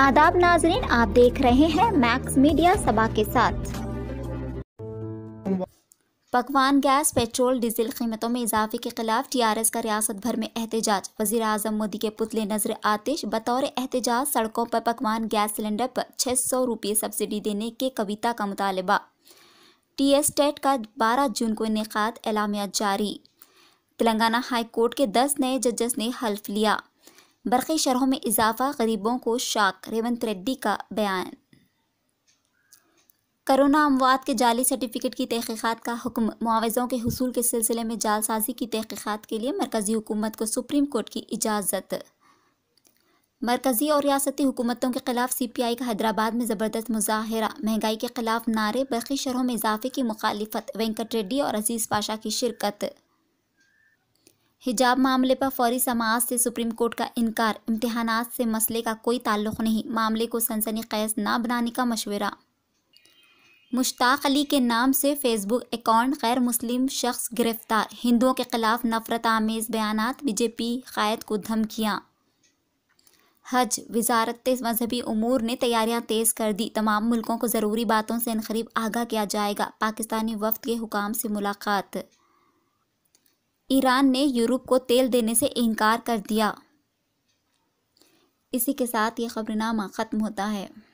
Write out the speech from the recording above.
आदाब नाजरीन आप देख रहे हैं मैक्स मीडिया सभा के साथ पकवान गैस पेट्रोल डीजल कीमतों में इजाफे के खिलाफ टीआरएस का रियासत भर में एहतजाज वजीर अजम मोदी के पुतले नजर आतिश बतौर एहतजाज सड़कों पर पकवान गैस सिलेंडर पर छह सौ रुपये सब्सिडी देने के कविता का मुतालबा टी एस टेट का बारह जून को इनका एलामिया जारी तेलंगाना हाई कोर्ट के दस नए जजेस ने हल्फ लिया बरक़ी शरहों में इजाफा गरीबों को शाक रेवंत रेड्डी का बयान करोना अमवात के जाली सर्टिफिकेट की तहकीकत का हुक्म मुआवज़ों के हसूल के सिलसिले में जालसाजी की तहकीक़ात के लिए मरकज़ी हुकूमत को सुप्रीम कोर्ट की इजाज़त मरकज़ी और रियासती हुकूमतों के खिलाफ सी पी आई का हैदराबाद में ज़बरदस्त मुजाहरा महंगाई के खिलाफ नारे बरक़ी शरहों में इजाफे की मुखालफत वेंकट रेड्डी और अजीज़ पाशा की शिरकत हिजाब मामले पर फौरी समाज से सुप्रीम कोर्ट का इनकार इम्तहान से मसले का कोई ताल्लुक नहीं मामले को सनसनी खैज ना बनाने का मशवरा मुश्ताक अली के नाम से फेसबुक अकाउंट गैर मुस्लिम शख्स गिरफ्तार हिंदुओं के खिलाफ नफरत आमेज़ बयान बीजेपी कायद को धमकियाँ हज वजारत मजहबी अमूर ने तैयारियां तेज़ कर दी तमाम मुल्कों को ज़रूरी बातों से इनकरीब आगाह किया जाएगा पाकिस्तानी वफद के हुकाम से मुलाकात ईरान ने यूरोप को तेल देने से इनकार कर दिया इसी के साथ ये खबरनामा ख़त्म होता है